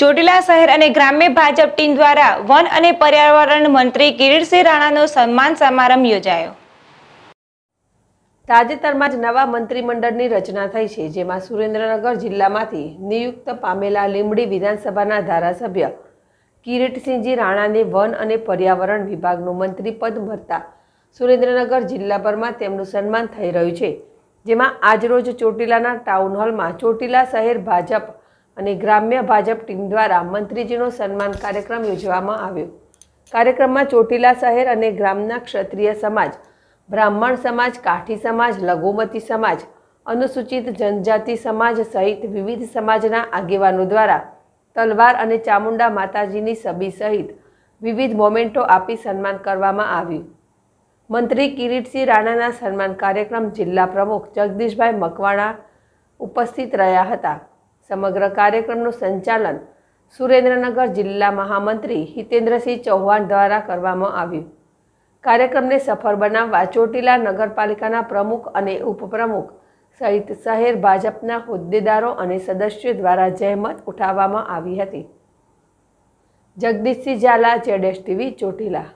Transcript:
ચોટીલા શહેર અને ગ્રામ્ય ભાજપ ટીમ દ્વારા વન અને પર્યાવરણ મંત્રી કિરીટસિંહ રાણાનો સન્માન સમારંભ યોજાયો તાજેતરમાં જ નવા મંત્રીમંડળની રચના થઈ છે જેમાં સુરેન્દ્રનગર જિલ્લામાંથી નિયુક્ત પામેલા લીંબડી વિધાનસભાના ધારાસભ્ય કિરીટસિંહજી રાણાને વન અને પર્યાવરણ વિભાગનું મંત્રી પદ મળતા સુરેન્દ્રનગર જિલ્લાભરમાં તેમનું સન્માન થઈ રહ્યું છે જેમાં આજરોજ ચોટીલાના ટાઉન હોલમાં ચોટીલા શહેર ભાજપ અને ગ્રામ્ય ભાજપ ટીમ દ્વારા મંત્રીજીનો સન્માન કાર્યક્રમ યોજવામાં આવ્યો કાર્યક્રમમાં ચોટીલા શહેર અને ગ્રામના ક્ષત્રિય સમાજ બ્રાહ્મણ સમાજ કાઠી સમાજ લઘુમતી સમાજ અનુસૂચિત જનજાતિ સમાજ સહિત વિવિધ સમાજના આગેવાનો દ્વારા તલવાર અને ચામુંડા માતાજીની સભી સહિત વિવિધ મોમેન્ટો આપી સન્માન કરવામાં આવ્યું મંત્રી કિરીટસિંહ રાણાના સન્માન કાર્યક્રમ જિલ્લા પ્રમુખ જગદીશભાઈ મકવાણા ઉપસ્થિત રહ્યા હતા સમગ્ર કાર્યક્રમનું સંચાલન સુરેન્દ્રનગર જિલ્લા મહામંત્રી હિતેન્દ્રસિંહ ચૌહાણ દ્વારા કરવામાં આવ્યું કાર્યક્રમને સફળ બનાવવા ચોટીલા નગરપાલિકાના પ્રમુખ અને ઉપપ્રમુખ સહિત શહેર ભાજપના હોદ્દેદારો અને સદસ્યો દ્વારા જહેમત ઉઠાવવામાં આવી હતી જગદીશસિંહ ઝાલા જેડેશ ટીવી ચોટીલા